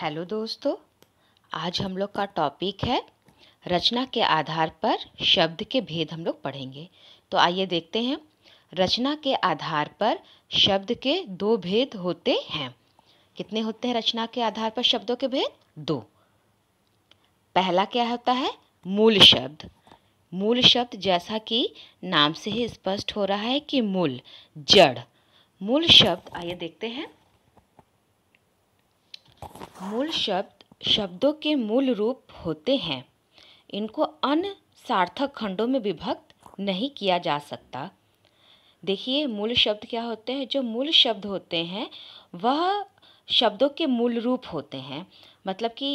hello दोस्तों आज हम लोग का टॉपिक है रचना के आधार पर शब्द के भेद हम लोग पढ़ेंगे तो आइए देखते हैं रचना के आधार पर शब्द के दो भेद होते हैं कितने होते हैं रचना के आधार पर शब्दों के भेद दो पहला क्या होता है मूल शब्द मूल शब्द जैसा कि नाम से ही स्पष्ट हो रहा है कि मूल जड़ मूल शब्द आइए देखते हैं मूल शब्द शब्दों के मूल रूप होते हैं इनको अन्य सार्थक खंडों में विभक्त नहीं किया जा सकता देखिए मूल शब्द क्या होते हैं जो मूल शब्द होते हैं वह शब्दों के मूल रूप होते हैं मतलब कि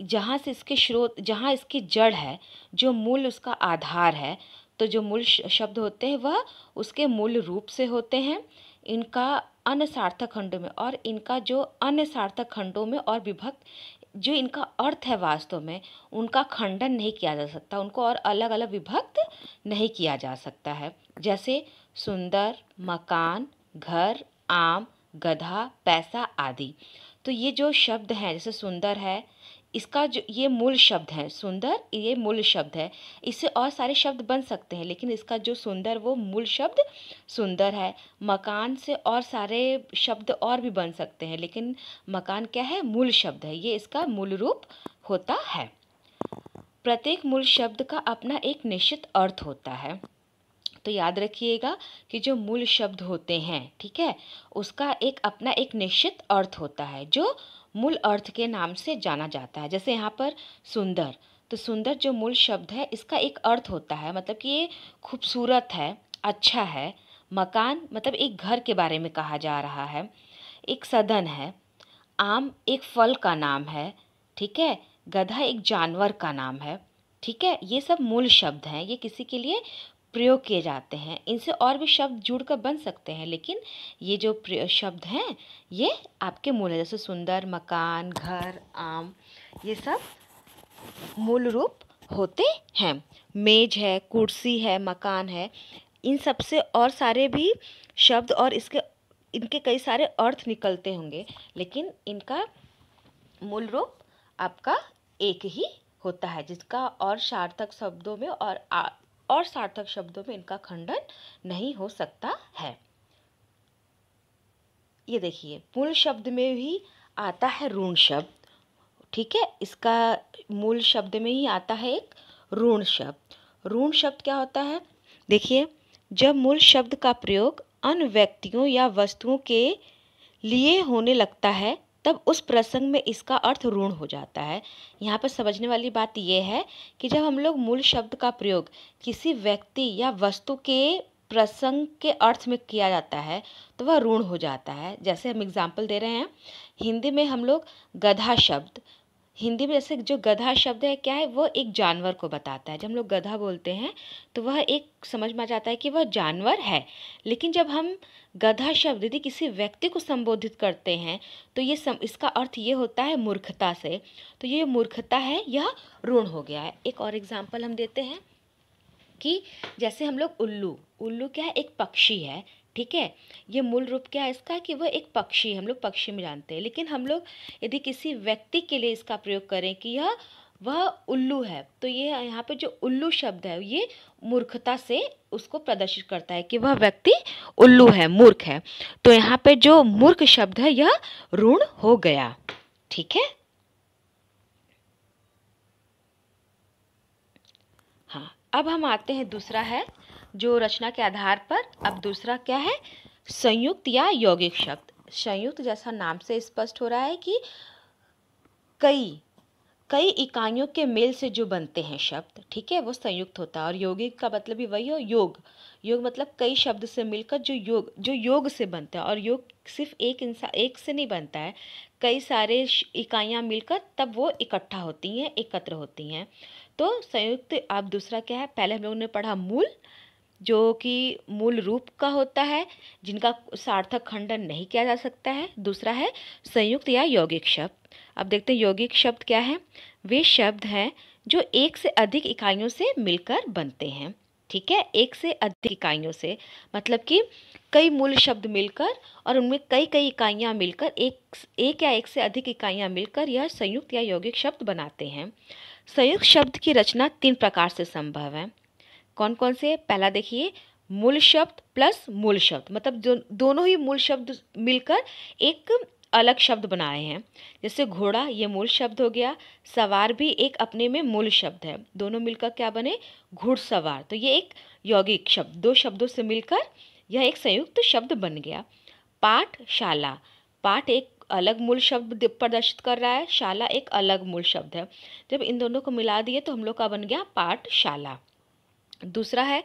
जहाँ से इसके स्रोत जहाँ इसकी जड़ है जो मूल उसका आधार है तो जो मूल शब्द होते हैं वह उसके मूल रूप से होते हैं इनका अन्य सार्थक खंडों में और इनका जो अन्य सार्थक खंडों में और विभक्त जो इनका अर्थ है वास्तव में उनका खंडन नहीं किया जा सकता उनको और अलग अलग विभक्त नहीं किया जा सकता है जैसे सुंदर मकान घर आम गधा पैसा आदि तो ये जो शब्द हैं जैसे सुंदर है इसका जो ये मूल शब्द है सुंदर ये मूल शब्द है इससे और सारे शब्द बन सकते हैं लेकिन इसका जो सुंदर वो मूल शब्द सुंदर है मकान से और सारे शब्द और भी बन सकते हैं लेकिन मकान क्या है मूल शब्द है ये इसका मूल रूप होता है प्रत्येक मूल शब्द का अपना एक निश्चित अर्थ होता है तो याद रखिएगा कि जो मूल शब्द होते हैं ठीक है उसका एक अपना एक निश्चित अर्थ होता है जो मूल अर्थ के नाम से जाना जाता है जैसे यहाँ पर सुंदर तो सुंदर जो मूल शब्द है इसका एक अर्थ होता है मतलब कि ये खूबसूरत है अच्छा है मकान मतलब एक घर के बारे में कहा जा रहा है एक सदन है आम एक फल का नाम है ठीक है गधा एक जानवर का नाम है ठीक है ये सब मूल शब्द हैं ये किसी के लिए प्रयोग किए जाते हैं इनसे और भी शब्द जुड़कर बन सकते हैं लेकिन ये जो शब्द हैं ये आपके मूल है जैसे सुंदर मकान घर आम ये सब मूल रूप होते हैं मेज है कुर्सी है मकान है इन सब से और सारे भी शब्द और इसके इनके कई सारे अर्थ निकलते होंगे लेकिन इनका मूल रूप आपका एक ही होता है जिसका और सार्थक शब्दों में और आ, और सार्थक शब्दों में इनका खंडन नहीं हो सकता है ये देखिए मूल शब्द में भी आता है ऋण शब्द ठीक है इसका मूल शब्द में ही आता है एक ऋण शब्द ऋण शब्द क्या होता है देखिए जब मूल शब्द का प्रयोग अन्य व्यक्तियों या वस्तुओं के लिए होने लगता है तब उस प्रसंग में इसका अर्थ ऋण हो जाता है यहाँ पर समझने वाली बात यह है कि जब हम लोग मूल शब्द का प्रयोग किसी व्यक्ति या वस्तु के प्रसंग के अर्थ में किया जाता है तो वह ऋण हो जाता है जैसे हम एग्जाम्पल दे रहे हैं हिंदी में हम लोग गधा शब्द हिंदी में जैसे जो गधा शब्द है क्या है वो एक जानवर को बताता है जब हम लोग गधा बोलते हैं तो वह एक समझ में आ जाता है कि वह जानवर है लेकिन जब हम गधा शब्द यदि किसी व्यक्ति को संबोधित करते हैं तो ये सम, इसका अर्थ ये होता है मूर्खता से तो ये मूर्खता है यह ऋण हो गया है एक और एग्जाम्पल हम देते हैं कि जैसे हम लोग उल्लू उल्लू क्या है एक पक्षी है ठीक है ये मूल रूप क्या है इसका कि वह एक पक्षी हम लोग पक्षी में जानते हैं लेकिन हम लोग यदि किसी व्यक्ति के लिए इसका प्रयोग करें कि यह वह उल्लू है तो ये यहाँ पे जो उल्लू शब्द है ये मूर्खता से उसको प्रदर्शित करता है कि वह व्यक्ति उल्लू है मूर्ख है तो यहाँ पे जो मूर्ख शब्द है यह ऋण हो गया ठीक है हाँ अब हम आते हैं दूसरा है जो रचना के आधार पर अब दूसरा क्या है संयुक्त या यौगिक शब्द संयुक्त जैसा नाम से स्पष्ट हो रहा है कि कई कई इकाइयों के मेल से जो बनते हैं शब्द ठीक है वो संयुक्त होता है और यौगिक का मतलब भी वही हो योग योग मतलब कई शब्द से मिलकर जो योग जो योग से बनता है और योग सिर्फ एक इंसान एक से नहीं बनता है कई सारे इकाइयाँ मिलकर तब वो इकट्ठा होती हैं एकत्र होती हैं तो संयुक्त अब दूसरा क्या है पहले हम लोगों ने पढ़ा मूल जो कि मूल रूप का होता है जिनका सार्थक खंडन नहीं किया जा सकता है दूसरा है संयुक्त या यौगिक शब्द अब देखते हैं यौगिक शब्द क्या है वे शब्द हैं जो एक से अधिक इकाइयों से मिलकर बनते हैं ठीक है एक से अधिक इकाइयों से मतलब कि कई मूल शब्द मिलकर और उनमें कई कई इकाइयाँ मिलकर एक एक या एक से अधिक इकाइयाँ मिलकर यह संयुक्त या यौगिक शब्द बनाते हैं संयुक्त शब्द की रचना तीन प्रकार से संभव है कौन कौन से पहला देखिए मूल शब्द प्लस मूल शब्द मतलब जो दोनों ही मूल शब्द मिलकर एक अलग शब्द बनाए हैं जैसे घोड़ा ये मूल शब्द हो गया सवार भी एक अपने में मूल शब्द है दोनों मिलकर क्या बने घुड़सवार तो ये एक यौगिक शब्द दो शब्दों से मिलकर यह एक संयुक्त शब्द बन गया पाठशाला पाठ एक अलग मूल शब्द प्रदर्शित कर रहा है शाला एक अलग मूल शब्द है जब इन दोनों को मिला दिए तो हम लोग का बन गया पाठशाला दूसरा है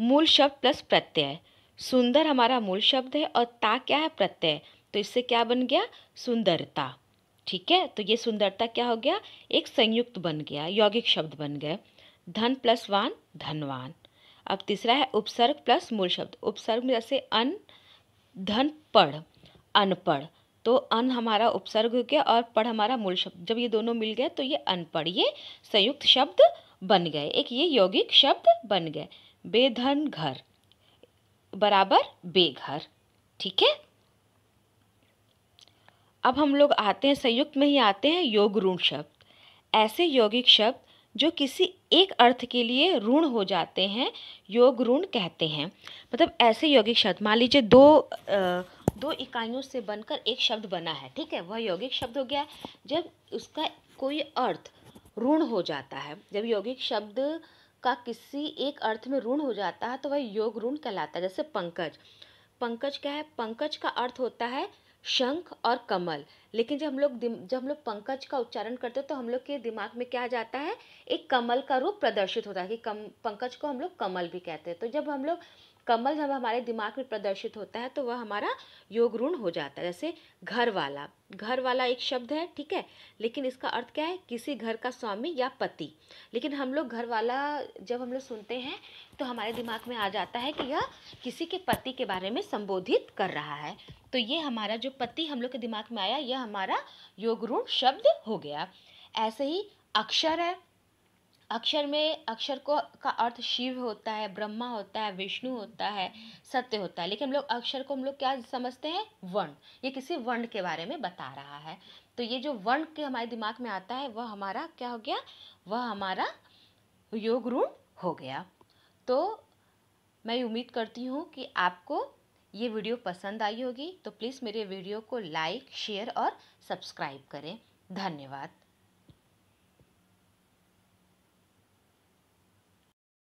मूल शब्द प्लस प्रत्यय सुंदर हमारा मूल शब्द है और ता क्या है प्रत्यय तो इससे क्या बन गया सुंदरता ठीक है तो ये सुंदरता क्या हो गया एक संयुक्त बन गया यौगिक शब्द बन गए धन प्लस वान धनवान अब तीसरा है उपसर्ग प्लस मूल शब्द उपसर्ग में जैसे अन धन पढ़ अनपढ़ तो अन हमारा उपसर्ग हो गया और पढ़ हमारा मूल शब्द जब ये दोनों मिल गए तो ये अनपढ़ ये संयुक्त शब्द बन गए एक ये यौगिक शब्द बन गए बेधन घर बराबर बेघर ठीक है अब हम लोग आते हैं संयुक्त में ही आते हैं योग ऋण शब्द ऐसे यौगिक शब्द जो किसी एक अर्थ के लिए ऋण हो जाते हैं योग ऋण कहते हैं मतलब ऐसे यौगिक शब्द मान लीजिए दो आ, दो इकाइयों से बनकर एक शब्द बना है ठीक है वह यौगिक शब्द हो गया जब उसका कोई अर्थ ऋण हो जाता है जब यौगिक शब्द का किसी एक अर्थ में ऋण हो जाता है तो वह योग ऋण कहलाता है जैसे पंकज पंकज क्या है पंकज का अर्थ होता है शंख और कमल लेकिन जब हम लोग जब हम लोग पंकज का उच्चारण करते हैं तो हम लोग के दिमाग में क्या आ जाता है एक कमल का रूप प्रदर्शित होता है कि कम पंकज को हम लोग कमल भी कहते हैं तो जब हम लोग कमल जब हमारे दिमाग में प्रदर्शित होता है तो वह हमारा योग ऋण हो जाता है जैसे घर वाला घर वाला एक शब्द है ठीक है लेकिन इसका अर्थ क्या है किसी घर का स्वामी या पति लेकिन हम लोग घर वाला जब हम लोग सुनते हैं तो हमारे दिमाग में आ जाता है कि यह किसी के पति के बारे में संबोधित कर रहा है तो ये हमारा जो पति हम लोग के दिमाग में आया यह हमारा योग ऋण शब्द हो गया ऐसे ही अक्षर है अक्षर में अक्षर को का अर्थ शिव होता है ब्रह्मा होता है विष्णु होता है सत्य होता है लेकिन हम लोग अक्षर को हम लोग क्या समझते हैं वर्ण ये किसी वर्ण के बारे में बता रहा है तो ये जो वर्ण के हमारे दिमाग में आता है वह हमारा क्या हो गया वह हमारा योग ऋण हो गया तो मैं उम्मीद करती हूँ कि आपको ये वीडियो पसंद आई होगी तो प्लीज़ मेरे वीडियो को लाइक शेयर और सब्सक्राइब करें धन्यवाद